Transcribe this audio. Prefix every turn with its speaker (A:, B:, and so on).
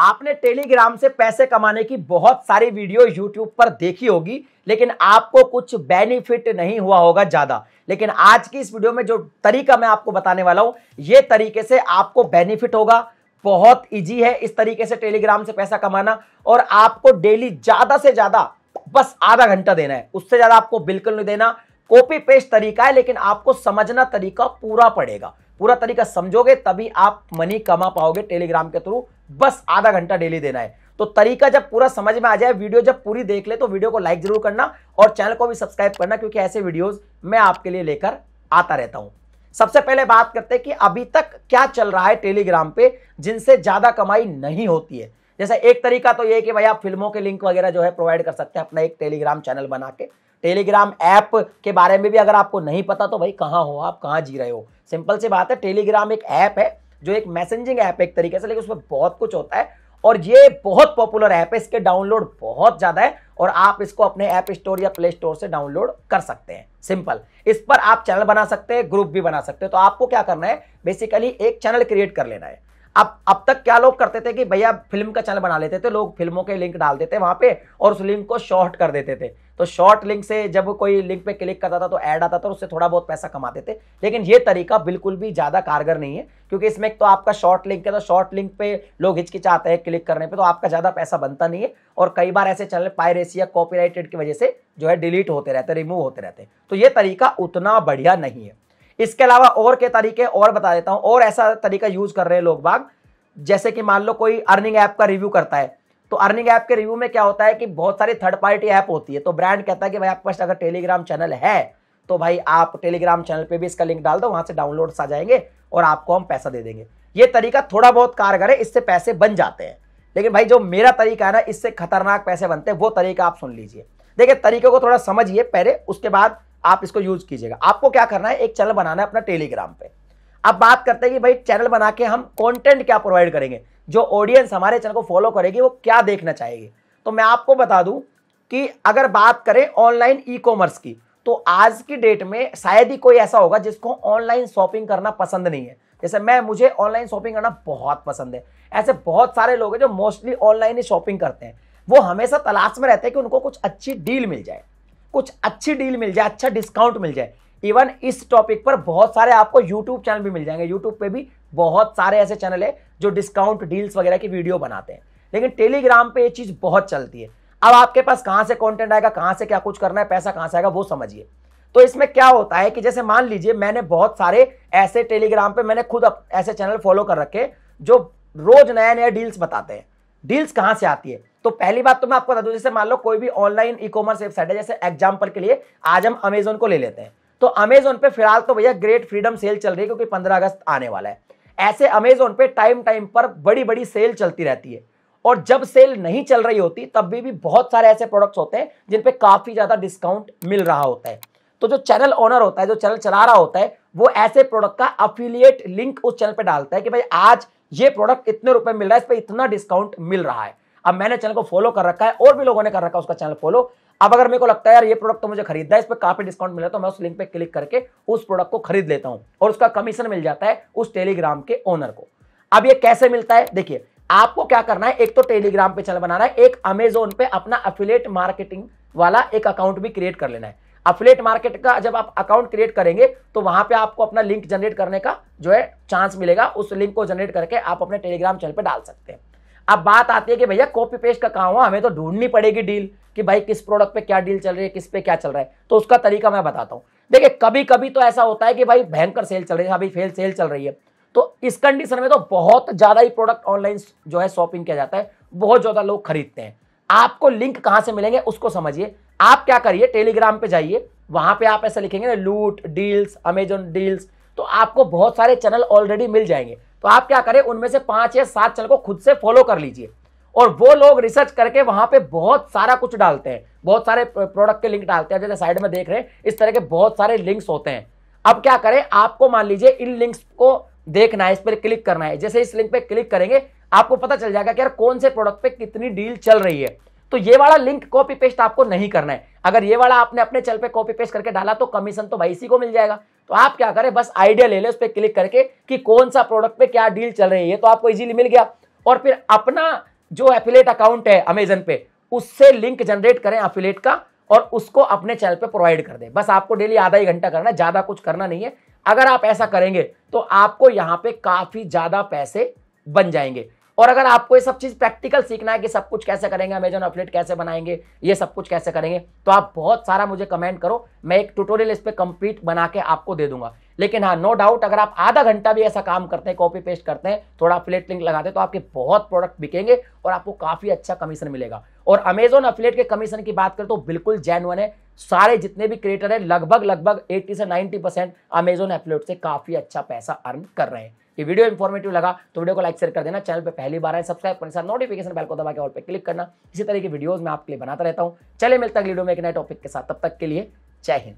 A: आपने टेलीग्राम से पैसे कमाने की बहुत सारी वीडियो यूट्यूब पर देखी होगी लेकिन आपको कुछ बेनिफिट नहीं हुआ होगा ज़्यादा लेकिन आज की इस वीडियो में जो तरीका मैं आपको बताने वाला हूं ये तरीके से आपको बेनिफिट होगा बहुत इजी है इस तरीके से टेलीग्राम से पैसा कमाना और आपको डेली ज़्यादा से ज़्यादा बस आधा घंटा देना है उससे ज़्यादा आपको बिल्कुल नहीं देना कॉपी पेस्ट तरीका है लेकिन आपको समझना तरीका पूरा पड़ेगा पूरा तरीका समझोगे तभी आप मनी कमा पाओगे टेलीग्राम के थ्रू बस आधा घंटा डेली देना है तो तरीका जब पूरा समझ में आ जाए वीडियो जब पूरी देख ले तो वीडियो को लाइक जरूर करना और चैनल को भी सब्सक्राइब करना क्योंकि ऐसे वीडियोस मैं आपके लिए लेकर आता रहता हूं सबसे पहले बात करते हैं कि अभी तक क्या चल रहा है टेलीग्राम पे जिनसे ज्यादा कमाई नहीं होती है जैसे एक तरीका तो यह कि भाई आप फिल्मों के लिंक वगैरह जो है प्रोवाइड कर सकते हैं अपना एक टेलीग्राम चैनल बना के टेलीग्राम ऐप के बारे में भी अगर आपको नहीं पता तो भाई कहाँ हो आप कहाँ जी रहे हो सिंपल सी बात है टेलीग्राम एक ऐप है जो एक मैसेजिंग ऐप है एक तरीके से लेकिन उसमें बहुत कुछ होता है और ये बहुत पॉपुलर ऐप है इसके डाउनलोड बहुत ज़्यादा है और आप इसको अपने ऐप स्टोर या प्ले स्टोर से डाउनलोड कर सकते हैं सिंपल इस पर आप चैनल बना सकते हैं ग्रुप भी बना सकते हैं तो आपको क्या करना है बेसिकली एक चैनल क्रिएट कर लेना है अब अब तक क्या लोग करते थे कि भैया फिल्म का चैनल बना लेते थे लोग फिल्मों के लिंक डाल देते वहां पे और उस लिंक को शॉर्ट कर देते थे तो शॉर्ट लिंक से जब कोई लिंक पे क्लिक करता था तो ऐड आता था और उससे थोड़ा बहुत पैसा कमाते थे लेकिन ये तरीका बिल्कुल भी ज़्यादा कारगर नहीं है क्योंकि इसमें तो आपका शॉर्ट लिंक है तो शॉर्ट लिंक पे लोग हिचकिचाते हैं क्लिक करने पे तो आपका ज़्यादा पैसा बनता नहीं है और कई बार ऐसे चैनल पायरेसी या कॉपी की वजह से जो है डिलीट होते रहते रिमूव होते रहते तो ये तरीका उतना बढ़िया नहीं है इसके अलावा और के तरीके और बता देता हूँ और ऐसा तरीका यूज कर रहे हैं लोग बाग जैसे कि मान लो कोई अर्निंग ऐप का रिव्यू करता है तो अर्निंग ऐप के रिव्यू में क्या होता है कि बहुत सारी थर्ड पार्टी ऐप होती है तो ब्रांड कहता है कि भाई आपके पास अगर टेलीग्राम चैनल है तो भाई आप टेलीग्राम चैनल पे भी इसका लिंक डाल दो वहां से डाउनलोड आ जाएंगे और आपको हम पैसा दे देंगे ये तरीका थोड़ा बहुत कारगर है इससे पैसे बन जाते हैं लेकिन भाई जो मेरा तरीका है ना इससे खतरनाक पैसे बनते हैं वो तरीका आप सुन लीजिए देखिए तरीके को थोड़ा समझिए पहले उसके बाद आप इसको यूज कीजिएगा आपको क्या करना है एक चैनल बनाना है अपना टेलीग्राम पे अब बात करते हैं कि भाई चैनल बना के हम कंटेंट क्या प्रोवाइड करेंगे जो ऑडियंस हमारे चैनल को फॉलो करेगी वो क्या देखना चाहेगी तो मैं आपको बता दूं कि अगर बात करें ऑनलाइन ई कॉमर्स की तो आज की डेट में शायद ही कोई ऐसा होगा जिसको ऑनलाइन शॉपिंग करना पसंद नहीं है जैसे मैं मुझे ऑनलाइन शॉपिंग करना बहुत पसंद है ऐसे बहुत सारे लोग हैं जो मोस्टली ऑनलाइन ही शॉपिंग करते हैं वो हमेशा तलाश में रहते हैं कि उनको कुछ अच्छी डील मिल जाए कुछ अच्छी डील मिल जाए अच्छा डिस्काउंट मिल जाए इवन इस टॉपिक पर बहुत सारे आपको यूट्यूब चैनल भी मिल जाएंगे यूट्यूब पे भी बहुत सारे ऐसे चैनल है जो डिस्काउंट डील्स वगैरह की वीडियो बनाते हैं लेकिन टेलीग्राम पे ये चीज़ बहुत चलती है अब आपके पास कहां से कंटेंट आएगा कहां से क्या कुछ करना है पैसा कहां से आएगा वो समझिए तो इसमें क्या होता है कि जैसे मान लीजिए मैंने बहुत सारे ऐसे टेलीग्राम पे मैंने खुद ऐसे चैनल फॉलो कर रखे जो रोज नया नया डील्स बताते हैं डील्स कहाँ से आती है तो पहली बात तो मैं आपको बता दूं जैसे मान लो कोई भी ऑनलाइन ई कॉमर्स वेबसाइट है जैसे एग्जाम्पल के लिए आज हम अमेजोन को ले लेते हैं तो अमेजोन पे फिलहाल तो भैया ग्रेट फ्रीडम सेल चल रही है क्योंकि पंद्रह अगस्त आने वाला है ऐसे अमेजोन पे टाइम टाइम पर बड़ी बड़ी सेल चलती रहती है और जब सेल नहीं चल रही होती तब भी, भी बहुत सारे ऐसे प्रोडक्ट्स होते हैं जिन पे काफ़ी ज़्यादा डिस्काउंट मिल रहा होता है तो जो चैनल ओनर होता है जो चैनल चला रहा होता है वो ऐसे प्रोडक्ट का अफिलियट लिंक उस चैनल पर डालता है कि भाई आज ये प्रोडक्ट इतने रुपए मिल रहा है इस पर इतना डिस्काउंट मिल रहा है अब मैंने चैनल को फॉलो कर रखा है और भी लोगों ने कर रखा है उसका चैनल फॉलो अब अगर मेरे को लगता है यार ये प्रोडक्ट तो मुझे खरीदना है इस पर काफी डिस्काउंट मिला तो मैं उस लिंक पे क्लिक करके उस प्रोडक्ट को खरीद लेता हूँ और उसका कमीशन मिल जाता है उस टेलीग्राम के ओनर को अब ये कैसे मिलता है देखिए आपको क्या करना है एक तो टेलीग्राम पे चैनल बनाना है एक अमेजोन पे अपना अफिलेट मार्केटिंग वाला एक अकाउंट भी क्रिएट कर लेना है अफिलेट मार्केट का जब आप अकाउंट क्रिएट करेंगे तो वहां पे आपको अपना लिंक जनरेट करने का जो है चांस मिलेगा उस लिंक को जनरेट करके आप अपने टेलीग्राम चैनल पर डाल सकते हैं अब बात आती है कि भैया कॉपी पेस्ट का काम हुआ हमें तो ढूंढनी पड़ेगी डील कि भाई किस प्रोडक्ट पे क्या डील चल रही है किस पे क्या चल रहा है तो उसका तरीका मैं बताता हूँ देखिए कभी कभी तो ऐसा होता है कि भाई भयंकर सेल चल रही है अभी फेल सेल चल रही है तो इस कंडीशन में तो बहुत ज़्यादा ही प्रोडक्ट ऑनलाइन जो है शॉपिंग किया जाता है बहुत ज़्यादा लोग खरीदते हैं आपको लिंक कहाँ से मिलेंगे उसको समझिए आप क्या करिए टेलीग्राम पे जाइए वहां पे आप ऐसा लिखेंगे ना लूट डील्स अमेजोन डील्स तो आपको बहुत सारे चैनल ऑलरेडी मिल जाएंगे तो आप क्या करें उनमें से पांच या सात चैनल को खुद से फॉलो कर लीजिए और वो लोग रिसर्च करके वहां पे बहुत सारा कुछ डालते हैं बहुत सारे प्रोडक्ट के लिंक डालते हैं जैसे साइड में देख रहे हैं इस तरह के बहुत सारे लिंक्स होते हैं अब क्या करें आपको मान लीजिए इन लिंक्स को देखना है इस पर क्लिक करना है जैसे इस लिंक पे क्लिक करेंगे आपको पता चल जाएगा कि यार कौन से प्रोडक्ट पे कितनी डील चल रही है तो ये वाला लिंक कॉपी पेस्ट आपको नहीं करना है अगर ये वाला आपने अपने चल पे कॉपी पेस्ट करके डाला तो कमीशन तो भाई इसी को मिल जाएगा तो आप क्या करें बस आइडिया ले लें उस पर क्लिक करके कि कौन सा प्रोडक्ट पे क्या डील चल रही है तो आपको इजीली मिल गया और फिर अपना जो एफिलेट अकाउंट है अमेजन पे उससे लिंक जनरेट करें एफिलेट का और उसको अपने चैनल पे प्रोवाइड कर दें बस आपको डेली आधा ही घंटा करना है ज़्यादा कुछ करना नहीं है अगर आप ऐसा करेंगे तो आपको यहाँ पे काफ़ी ज़्यादा पैसे बन जाएंगे और अगर आपको ये सब चीज़ प्रैक्टिकल सीखना है कि सब कुछ कैसे करेंगे अमेजन अफिलेट कैसे बनाएंगे ये सब कुछ कैसे करेंगे तो आप बहुत सारा मुझे कमेंट करो मैं एक ट्यूटोरियल इस पर कंप्लीट बना के आपको दे दूंगा लेकिन हाँ नो डाउट अगर आप आधा घंटा भी ऐसा काम करते हैं कॉपी पेस्ट करते हैं थोड़ा अफिलेट लिंक लगाते हैं तो आपके बहुत प्रोडक्ट बिकेंगे और आपको काफ़ी अच्छा कमीशन मिलेगा और अमेजोन अफिलेट के कमीशन की बात करें तो बिल्कुल जेनुअन है सारे जितने भी क्रिएटर हैं लगभग लगभग एट्टी से नाइनटी परसेंट अमेजोन एफिलेट से काफ़ी अच्छा पैसा अर्न कर रहे हैं ये वीडियो इंफॉर्मेटिव लगा तो वीडियो को लाइक शेयर कर देना चैनल पर पहली बार है सब्सक्राइब करने साथ नोटिफिकेशन बेल को दबा के ऑल पर क्लिक करना इसी तरह की वीडियोज मैं आपके लिए बनाता रहता हूँ चले मिलता है वीडियो में एक नए टॉपिक के साथ तब तक के लिए जय हिंद